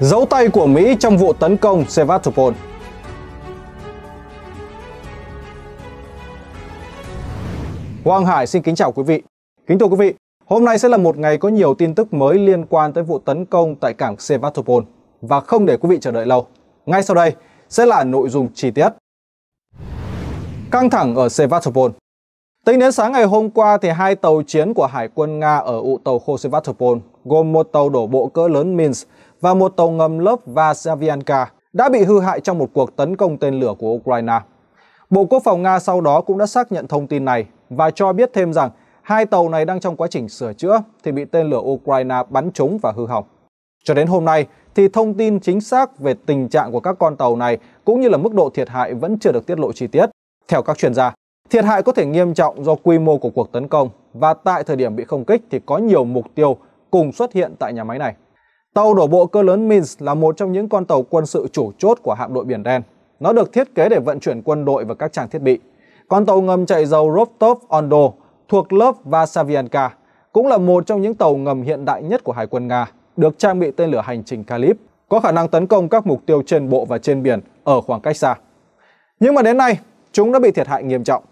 Dấu tay của Mỹ trong vụ tấn công Sevastopol Quang Hải xin kính chào quý vị. Kính thưa quý vị, hôm nay sẽ là một ngày có nhiều tin tức mới liên quan tới vụ tấn công tại cảng Sevastopol và không để quý vị chờ đợi lâu. Ngay sau đây sẽ là nội dung chi tiết. Căng thẳng ở Sevastopol Tính đến sáng ngày hôm qua thì hai tàu chiến của Hải quân Nga ở ụ tàu khô Sevastopol gồm một tàu đổ bộ cỡ lớn Minsk và một tàu ngầm lớp Vasavianka đã bị hư hại trong một cuộc tấn công tên lửa của Ukraine. Bộ Quốc phòng Nga sau đó cũng đã xác nhận thông tin này và cho biết thêm rằng hai tàu này đang trong quá trình sửa chữa thì bị tên lửa Ukraine bắn trúng và hư hỏng. Cho đến hôm nay thì thông tin chính xác về tình trạng của các con tàu này cũng như là mức độ thiệt hại vẫn chưa được tiết lộ chi tiết. Theo các chuyên gia, thiệt hại có thể nghiêm trọng do quy mô của cuộc tấn công và tại thời điểm bị không kích thì có nhiều mục tiêu cùng xuất hiện tại nhà máy này. Tàu đổ bộ cơ lớn Minsk là một trong những con tàu quân sự chủ chốt của hạm đội Biển Đen. Nó được thiết kế để vận chuyển quân đội và các trang thiết bị. Con tàu ngầm chạy dầu Rostov-on-Don thuộc lớp Vasavianka cũng là một trong những tàu ngầm hiện đại nhất của Hải quân Nga, được trang bị tên lửa hành trình Kalib, có khả năng tấn công các mục tiêu trên bộ và trên biển ở khoảng cách xa. Nhưng mà đến nay, chúng đã bị thiệt hại nghiêm trọng.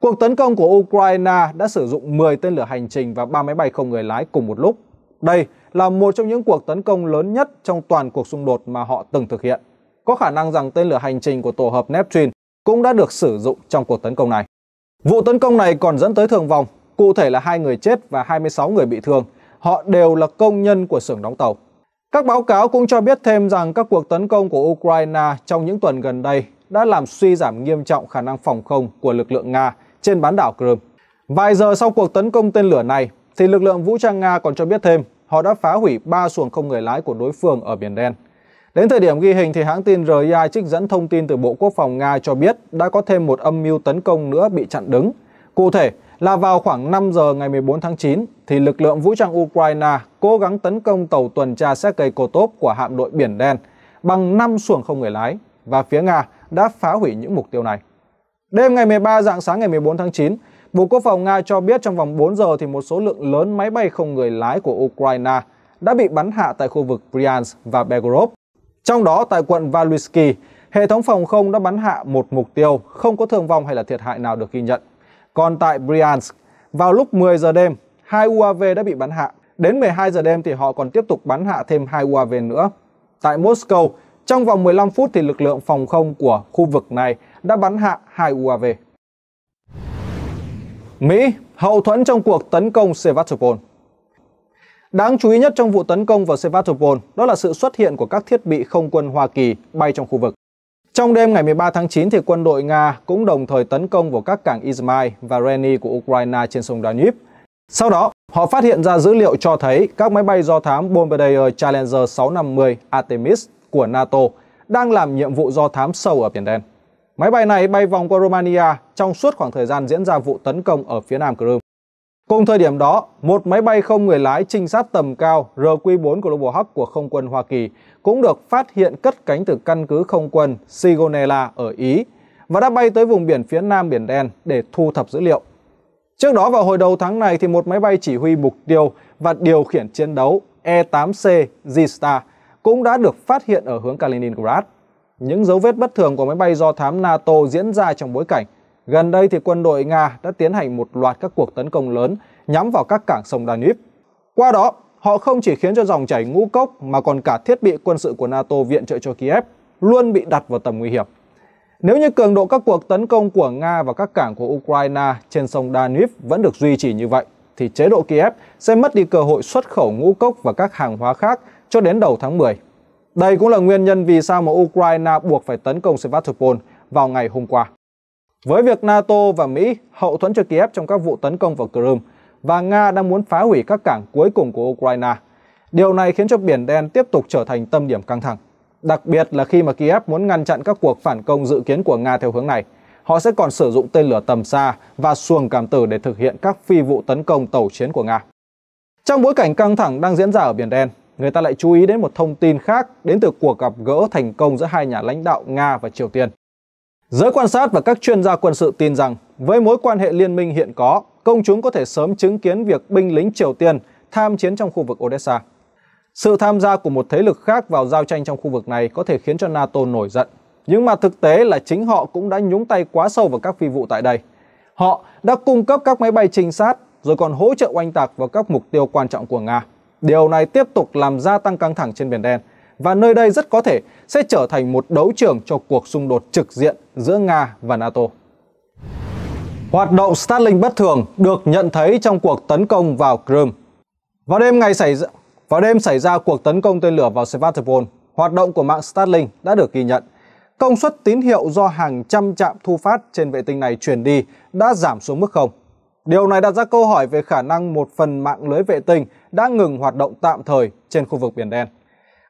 Cuộc tấn công của Ukraine đã sử dụng 10 tên lửa hành trình và 3 máy bay không người lái cùng một lúc. Đây là một trong những cuộc tấn công lớn nhất trong toàn cuộc xung đột mà họ từng thực hiện. Có khả năng rằng tên lửa hành trình của tổ hợp Neptune cũng đã được sử dụng trong cuộc tấn công này. Vụ tấn công này còn dẫn tới thương vong, cụ thể là hai người chết và 26 người bị thương. Họ đều là công nhân của xưởng đóng tàu. Các báo cáo cũng cho biết thêm rằng các cuộc tấn công của Ukraine trong những tuần gần đây đã làm suy giảm nghiêm trọng khả năng phòng không của lực lượng Nga trên bán đảo Crimea. Vài giờ sau cuộc tấn công tên lửa này, thì lực lượng vũ trang Nga còn cho biết thêm họ đã phá hủy 3 xuồng không người lái của đối phương ở Biển Đen. Đến thời điểm ghi hình thì hãng tin RIA trích dẫn thông tin từ Bộ Quốc phòng Nga cho biết đã có thêm một âm mưu tấn công nữa bị chặn đứng. Cụ thể là vào khoảng 5 giờ ngày 14 tháng 9 thì lực lượng vũ trang Ukraine cố gắng tấn công tàu tuần tra Sergei Kotov của hạm đội Biển Đen bằng 5 xuồng không người lái và phía Nga đã phá hủy những mục tiêu này. Đêm ngày 13 dạng sáng ngày 14 tháng 9, Bộ Quốc phòng Nga cho biết trong vòng 4 giờ thì một số lượng lớn máy bay không người lái của Ukraine đã bị bắn hạ tại khu vực Bryansk và Belgorod. Trong đó tại quận Valuisky, hệ thống phòng không đã bắn hạ một mục tiêu, không có thương vong hay là thiệt hại nào được ghi nhận. Còn tại Bryansk, vào lúc 10 giờ đêm, hai UAV đã bị bắn hạ. Đến 12 giờ đêm thì họ còn tiếp tục bắn hạ thêm hai UAV nữa. Tại Moscow, trong vòng 15 phút thì lực lượng phòng không của khu vực này đã bắn hạ hai UAV. Mỹ hậu thuẫn trong cuộc tấn công Sevastopol Đáng chú ý nhất trong vụ tấn công vào Sevastopol đó là sự xuất hiện của các thiết bị không quân Hoa Kỳ bay trong khu vực. Trong đêm ngày 13 tháng 9 thì quân đội Nga cũng đồng thời tấn công vào các cảng Izmail và Reni của Ukraine trên sông Danube. Sau đó, họ phát hiện ra dữ liệu cho thấy các máy bay do thám Bombardier Challenger 650 Artemis của NATO đang làm nhiệm vụ do thám sâu ở Biển Đen. Máy bay này bay vòng qua Romania trong suốt khoảng thời gian diễn ra vụ tấn công ở phía nam Crimea. Cùng thời điểm đó, một máy bay không người lái trinh sát tầm cao RQ-4 Global Hawk của không quân Hoa Kỳ cũng được phát hiện cất cánh từ căn cứ không quân Sigonella ở Ý và đã bay tới vùng biển phía nam Biển Đen để thu thập dữ liệu. Trước đó vào hồi đầu tháng này thì một máy bay chỉ huy mục tiêu và điều khiển chiến đấu E-8C G-Star cũng đã được phát hiện ở hướng Kaliningrad những dấu vết bất thường của máy bay do thám NATO diễn ra trong bối cảnh gần đây thì quân đội Nga đã tiến hành một loạt các cuộc tấn công lớn nhắm vào các cảng sông Danube. Qua đó, họ không chỉ khiến cho dòng chảy ngũ cốc mà còn cả thiết bị quân sự của NATO viện trợ cho Kiev luôn bị đặt vào tầm nguy hiểm. Nếu như cường độ các cuộc tấn công của Nga vào các cảng của Ukraine trên sông Danube vẫn được duy trì như vậy, thì chế độ Kiev sẽ mất đi cơ hội xuất khẩu ngũ cốc và các hàng hóa khác cho đến đầu tháng 10. Đây cũng là nguyên nhân vì sao mà Ukraine buộc phải tấn công Sevastopol vào ngày hôm qua. Với việc NATO và Mỹ hậu thuẫn cho Kiev trong các vụ tấn công vào Crimea và Nga đang muốn phá hủy các cảng cuối cùng của Ukraine, điều này khiến cho Biển Đen tiếp tục trở thành tâm điểm căng thẳng. Đặc biệt là khi mà Kiev muốn ngăn chặn các cuộc phản công dự kiến của Nga theo hướng này, họ sẽ còn sử dụng tên lửa tầm xa và xuồng cảm tử để thực hiện các phi vụ tấn công tàu chiến của Nga. Trong bối cảnh căng thẳng đang diễn ra ở Biển Đen, người ta lại chú ý đến một thông tin khác đến từ cuộc gặp gỡ thành công giữa hai nhà lãnh đạo Nga và Triều Tiên. Giới quan sát và các chuyên gia quân sự tin rằng với mối quan hệ liên minh hiện có, công chúng có thể sớm chứng kiến việc binh lính Triều Tiên tham chiến trong khu vực Odessa. Sự tham gia của một thế lực khác vào giao tranh trong khu vực này có thể khiến cho NATO nổi giận. Nhưng mà thực tế là chính họ cũng đã nhúng tay quá sâu vào các phi vụ tại đây. Họ đã cung cấp các máy bay trinh sát rồi còn hỗ trợ oanh tạc vào các mục tiêu quan trọng của Nga. Điều này tiếp tục làm gia tăng căng thẳng trên Biển Đen và nơi đây rất có thể sẽ trở thành một đấu trường cho cuộc xung đột trực diện giữa Nga và NATO. Hoạt động Starlink bất thường được nhận thấy trong cuộc tấn công vào Crimea. Vào đêm ngày xảy ra, vào đêm xảy ra cuộc tấn công tên lửa vào Sevastopol, hoạt động của mạng Starlink đã được ghi nhận. Công suất tín hiệu do hàng trăm trạm thu phát trên vệ tinh này truyền đi đã giảm xuống mức không. Điều này đặt ra câu hỏi về khả năng một phần mạng lưới vệ tinh đã ngừng hoạt động tạm thời trên khu vực Biển Đen.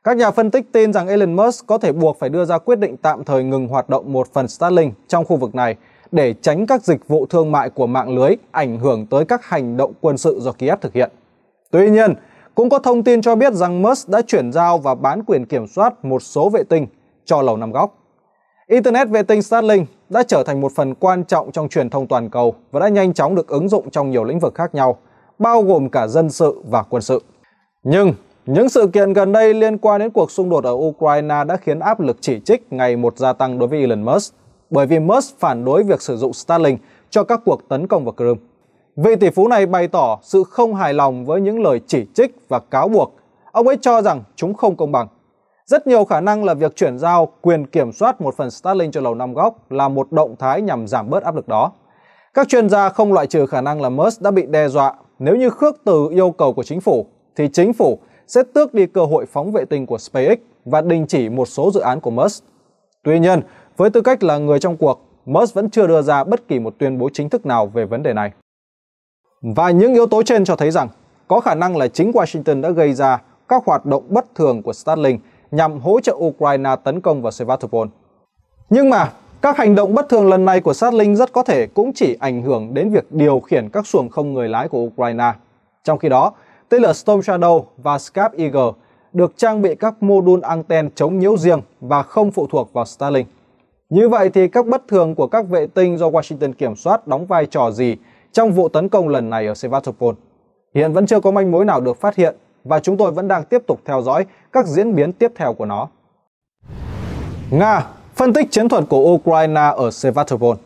Các nhà phân tích tin rằng Elon Musk có thể buộc phải đưa ra quyết định tạm thời ngừng hoạt động một phần Starlink trong khu vực này để tránh các dịch vụ thương mại của mạng lưới ảnh hưởng tới các hành động quân sự do Kiev thực hiện. Tuy nhiên, cũng có thông tin cho biết rằng Musk đã chuyển giao và bán quyền kiểm soát một số vệ tinh cho Lầu Năm Góc. Internet vệ tinh Starlink đã trở thành một phần quan trọng trong truyền thông toàn cầu và đã nhanh chóng được ứng dụng trong nhiều lĩnh vực khác nhau – bao gồm cả dân sự và quân sự. Nhưng những sự kiện gần đây liên quan đến cuộc xung đột ở Ukraine đã khiến áp lực chỉ trích ngày một gia tăng đối với Elon Musk, bởi vì Musk phản đối việc sử dụng Starlink cho các cuộc tấn công vào Crimea. Vị tỷ phú này bày tỏ sự không hài lòng với những lời chỉ trích và cáo buộc. Ông ấy cho rằng chúng không công bằng. Rất nhiều khả năng là việc chuyển giao quyền kiểm soát một phần Starlink cho Lầu Năm Góc là một động thái nhằm giảm bớt áp lực đó. Các chuyên gia không loại trừ khả năng là Musk đã bị đe dọa nếu như khước từ yêu cầu của chính phủ, thì chính phủ sẽ tước đi cơ hội phóng vệ tinh của SpaceX và đình chỉ một số dự án của Musk. Tuy nhiên, với tư cách là người trong cuộc, Musk vẫn chưa đưa ra bất kỳ một tuyên bố chính thức nào về vấn đề này. Và những yếu tố trên cho thấy rằng, có khả năng là chính Washington đã gây ra các hoạt động bất thường của Starlink nhằm hỗ trợ Ukraine tấn công vào Sevastopol. Nhưng mà các hành động bất thường lần này của sát linh rất có thể cũng chỉ ảnh hưởng đến việc điều khiển các xuồng không người lái của Ukraine. Trong khi đó, tên lửa Storm Shadow và Scap Eagle được trang bị các mô đun anten chống nhiễu riêng và không phụ thuộc vào Starlink. Như vậy thì các bất thường của các vệ tinh do Washington kiểm soát đóng vai trò gì trong vụ tấn công lần này ở Sevastopol? Hiện vẫn chưa có manh mối nào được phát hiện và chúng tôi vẫn đang tiếp tục theo dõi các diễn biến tiếp theo của nó. Nga phân tích chiến thuật của Ukraine ở Sevastopol.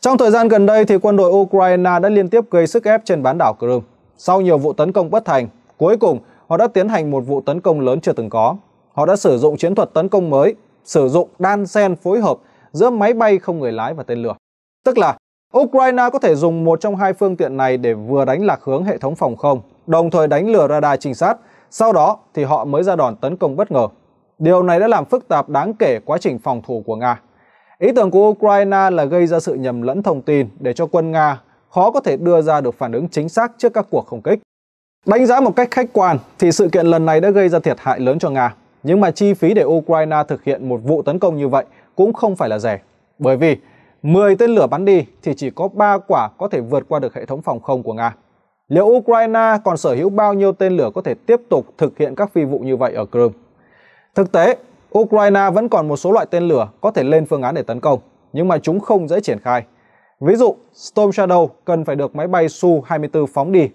Trong thời gian gần đây thì quân đội Ukraine đã liên tiếp gây sức ép trên bán đảo Crimea. Sau nhiều vụ tấn công bất thành, cuối cùng họ đã tiến hành một vụ tấn công lớn chưa từng có. Họ đã sử dụng chiến thuật tấn công mới, sử dụng đan xen phối hợp giữa máy bay không người lái và tên lửa. Tức là Ukraine có thể dùng một trong hai phương tiện này để vừa đánh lạc hướng hệ thống phòng không, đồng thời đánh lừa radar trinh sát, sau đó thì họ mới ra đòn tấn công bất ngờ Điều này đã làm phức tạp đáng kể quá trình phòng thủ của Nga. Ý tưởng của Ukraine là gây ra sự nhầm lẫn thông tin để cho quân Nga khó có thể đưa ra được phản ứng chính xác trước các cuộc không kích. Đánh giá một cách khách quan thì sự kiện lần này đã gây ra thiệt hại lớn cho Nga, nhưng mà chi phí để Ukraine thực hiện một vụ tấn công như vậy cũng không phải là rẻ. Bởi vì 10 tên lửa bắn đi thì chỉ có 3 quả có thể vượt qua được hệ thống phòng không của Nga. Liệu Ukraine còn sở hữu bao nhiêu tên lửa có thể tiếp tục thực hiện các phi vụ như vậy ở Crimea? Thực tế, Ukraine vẫn còn một số loại tên lửa có thể lên phương án để tấn công, nhưng mà chúng không dễ triển khai. Ví dụ, Storm Shadow cần phải được máy bay Su-24 phóng đi.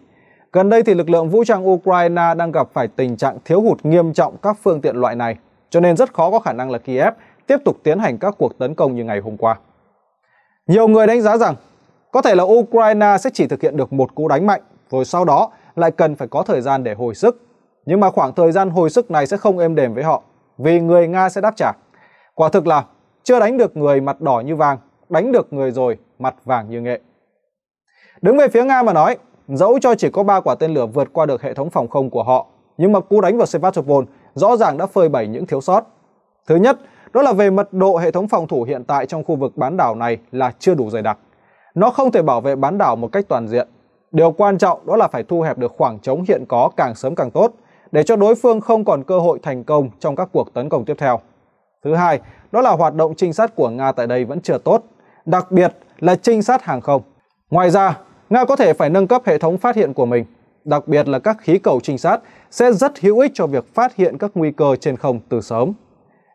Gần đây thì lực lượng vũ trang Ukraine đang gặp phải tình trạng thiếu hụt nghiêm trọng các phương tiện loại này, cho nên rất khó có khả năng là Kiev tiếp tục tiến hành các cuộc tấn công như ngày hôm qua. Nhiều người đánh giá rằng có thể là Ukraine sẽ chỉ thực hiện được một cú đánh mạnh, rồi sau đó lại cần phải có thời gian để hồi sức nhưng mà khoảng thời gian hồi sức này sẽ không êm đềm với họ vì người Nga sẽ đáp trả. Quả thực là chưa đánh được người mặt đỏ như vàng, đánh được người rồi mặt vàng như nghệ. Đứng về phía Nga mà nói, dẫu cho chỉ có 3 quả tên lửa vượt qua được hệ thống phòng không của họ, nhưng mà cú đánh vào Sevastopol rõ ràng đã phơi bày những thiếu sót. Thứ nhất, đó là về mật độ hệ thống phòng thủ hiện tại trong khu vực bán đảo này là chưa đủ dày đặc. Nó không thể bảo vệ bán đảo một cách toàn diện. Điều quan trọng đó là phải thu hẹp được khoảng trống hiện có càng sớm càng tốt – để cho đối phương không còn cơ hội thành công trong các cuộc tấn công tiếp theo. Thứ hai, đó là hoạt động trinh sát của Nga tại đây vẫn chưa tốt, đặc biệt là trinh sát hàng không. Ngoài ra, Nga có thể phải nâng cấp hệ thống phát hiện của mình, đặc biệt là các khí cầu trinh sát sẽ rất hữu ích cho việc phát hiện các nguy cơ trên không từ sớm.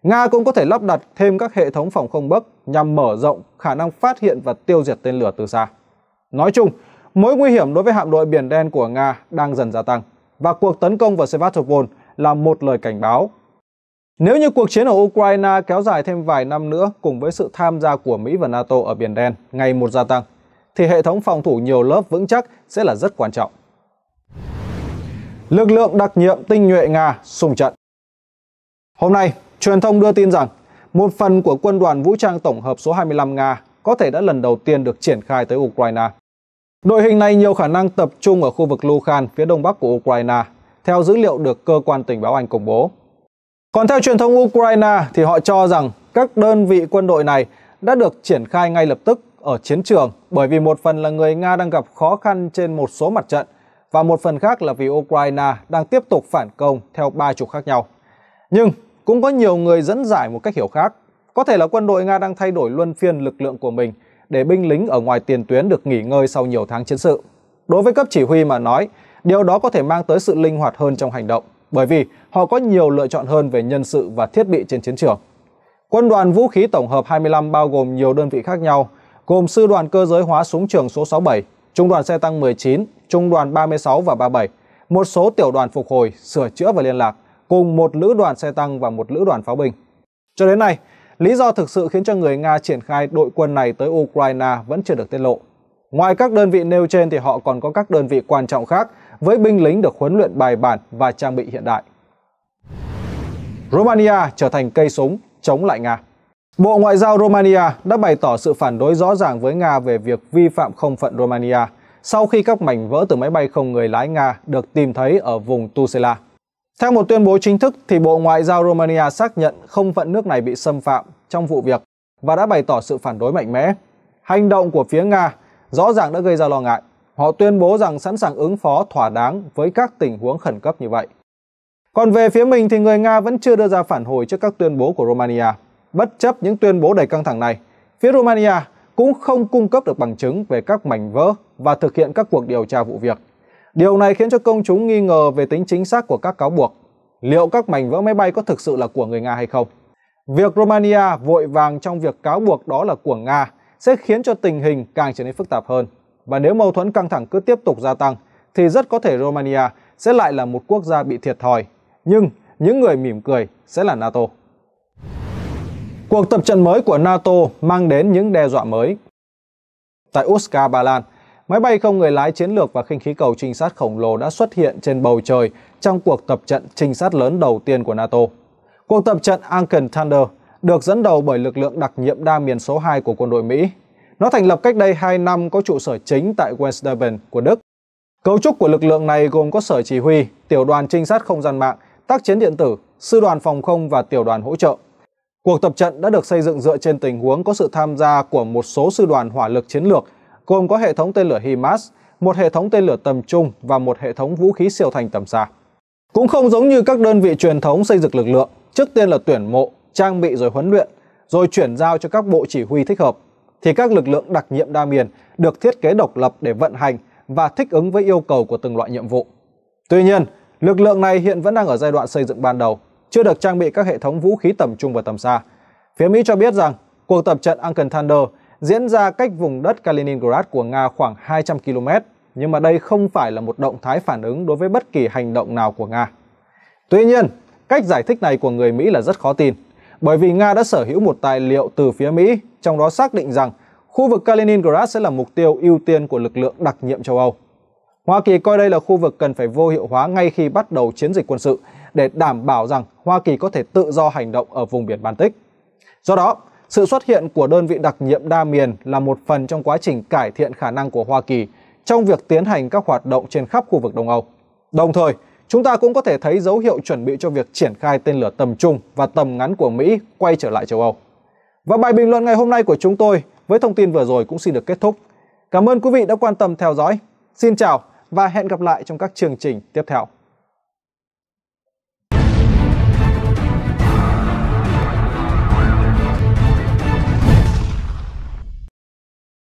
Nga cũng có thể lắp đặt thêm các hệ thống phòng không bấc nhằm mở rộng khả năng phát hiện và tiêu diệt tên lửa từ xa. Nói chung, mối nguy hiểm đối với hạm đội Biển Đen của Nga đang dần gia tăng và cuộc tấn công vào Sevastopol là một lời cảnh báo. Nếu như cuộc chiến ở Ukraine kéo dài thêm vài năm nữa cùng với sự tham gia của Mỹ và NATO ở Biển Đen ngày một gia tăng, thì hệ thống phòng thủ nhiều lớp vững chắc sẽ là rất quan trọng. Lực lượng đặc nhiệm tinh nhuệ Nga xung trận Hôm nay, truyền thông đưa tin rằng một phần của quân đoàn vũ trang tổng hợp số 25 Nga có thể đã lần đầu tiên được triển khai tới Ukraine. Đội hình này nhiều khả năng tập trung ở khu vực Lukan phía đông bắc của Ukraine, theo dữ liệu được cơ quan tình báo Anh công bố. Còn theo truyền thông Ukraine thì họ cho rằng các đơn vị quân đội này đã được triển khai ngay lập tức ở chiến trường bởi vì một phần là người Nga đang gặp khó khăn trên một số mặt trận và một phần khác là vì Ukraine đang tiếp tục phản công theo ba trục khác nhau. Nhưng cũng có nhiều người dẫn giải một cách hiểu khác. Có thể là quân đội Nga đang thay đổi luân phiên lực lượng của mình – để binh lính ở ngoài tiền tuyến được nghỉ ngơi sau nhiều tháng chiến sự. Đối với cấp chỉ huy mà nói, điều đó có thể mang tới sự linh hoạt hơn trong hành động, bởi vì họ có nhiều lựa chọn hơn về nhân sự và thiết bị trên chiến trường. Quân đoàn vũ khí tổng hợp 25 bao gồm nhiều đơn vị khác nhau, gồm sư đoàn cơ giới hóa súng trường số 67, trung đoàn xe tăng 19, trung đoàn 36 và 37, một số tiểu đoàn phục hồi, sửa chữa và liên lạc, cùng một lữ đoàn xe tăng và một lữ đoàn pháo binh. Cho đến nay, Lý do thực sự khiến cho người Nga triển khai đội quân này tới Ukraine vẫn chưa được tiết lộ. Ngoài các đơn vị nêu trên thì họ còn có các đơn vị quan trọng khác với binh lính được huấn luyện bài bản và trang bị hiện đại. Romania trở thành cây súng chống lại Nga. Bộ Ngoại giao Romania đã bày tỏ sự phản đối rõ ràng với Nga về việc vi phạm không phận Romania sau khi các mảnh vỡ từ máy bay không người lái Nga được tìm thấy ở vùng Tuzela. Theo một tuyên bố chính thức thì Bộ Ngoại giao Romania xác nhận không phận nước này bị xâm phạm trong vụ việc và đã bày tỏ sự phản đối mạnh mẽ. Hành động của phía Nga rõ ràng đã gây ra lo ngại. Họ tuyên bố rằng sẵn sàng ứng phó thỏa đáng với các tình huống khẩn cấp như vậy. Còn về phía mình thì người Nga vẫn chưa đưa ra phản hồi trước các tuyên bố của Romania. Bất chấp những tuyên bố đầy căng thẳng này, phía Romania cũng không cung cấp được bằng chứng về các mảnh vỡ và thực hiện các cuộc điều tra vụ việc. Điều này khiến cho công chúng nghi ngờ về tính chính xác của các cáo buộc. Liệu các mảnh vỡ máy bay có thực sự là của người Nga hay không? Việc Romania vội vàng trong việc cáo buộc đó là của Nga sẽ khiến cho tình hình càng trở nên phức tạp hơn. Và nếu mâu thuẫn căng thẳng cứ tiếp tục gia tăng, thì rất có thể Romania sẽ lại là một quốc gia bị thiệt thòi. Nhưng những người mỉm cười sẽ là NATO. Cuộc tập trận mới của NATO mang đến những đe dọa mới. Tại Uska, Ba Lan, Máy bay không người lái chiến lược và khinh khí cầu trinh sát khổng lồ đã xuất hiện trên bầu trời trong cuộc tập trận trinh sát lớn đầu tiên của NATO. Cuộc tập trận Anken Thunder được dẫn đầu bởi lực lượng đặc nhiệm đa miền số 2 của quân đội Mỹ. Nó thành lập cách đây 2 năm có trụ sở chính tại Westdeven của Đức. Cấu trúc của lực lượng này gồm có sở chỉ huy, tiểu đoàn trinh sát không gian mạng, tác chiến điện tử, sư đoàn phòng không và tiểu đoàn hỗ trợ. Cuộc tập trận đã được xây dựng dựa trên tình huống có sự tham gia của một số sư đoàn hỏa lực chiến lược gồm có hệ thống tên lửa HIMARS, một hệ thống tên lửa tầm trung và một hệ thống vũ khí siêu thành tầm xa. Cũng không giống như các đơn vị truyền thống xây dựng lực lượng, trước tiên là tuyển mộ, trang bị rồi huấn luyện, rồi chuyển giao cho các bộ chỉ huy thích hợp, thì các lực lượng đặc nhiệm đa miền được thiết kế độc lập để vận hành và thích ứng với yêu cầu của từng loại nhiệm vụ. Tuy nhiên, lực lượng này hiện vẫn đang ở giai đoạn xây dựng ban đầu, chưa được trang bị các hệ thống vũ khí tầm trung và tầm xa. Phía Mỹ cho biết rằng cuộc tập trận Uncle Thunder diễn ra cách vùng đất Kaliningrad của Nga khoảng 200 km, nhưng mà đây không phải là một động thái phản ứng đối với bất kỳ hành động nào của Nga. Tuy nhiên, cách giải thích này của người Mỹ là rất khó tin, bởi vì Nga đã sở hữu một tài liệu từ phía Mỹ, trong đó xác định rằng khu vực Kaliningrad sẽ là mục tiêu ưu tiên của lực lượng đặc nhiệm châu Âu. Hoa Kỳ coi đây là khu vực cần phải vô hiệu hóa ngay khi bắt đầu chiến dịch quân sự để đảm bảo rằng Hoa Kỳ có thể tự do hành động ở vùng biển Baltic. Do đó, sự xuất hiện của đơn vị đặc nhiệm đa miền là một phần trong quá trình cải thiện khả năng của Hoa Kỳ trong việc tiến hành các hoạt động trên khắp khu vực Đông Âu. Đồng thời, chúng ta cũng có thể thấy dấu hiệu chuẩn bị cho việc triển khai tên lửa tầm trung và tầm ngắn của Mỹ quay trở lại châu Âu. Và bài bình luận ngày hôm nay của chúng tôi với thông tin vừa rồi cũng xin được kết thúc. Cảm ơn quý vị đã quan tâm theo dõi. Xin chào và hẹn gặp lại trong các chương trình tiếp theo.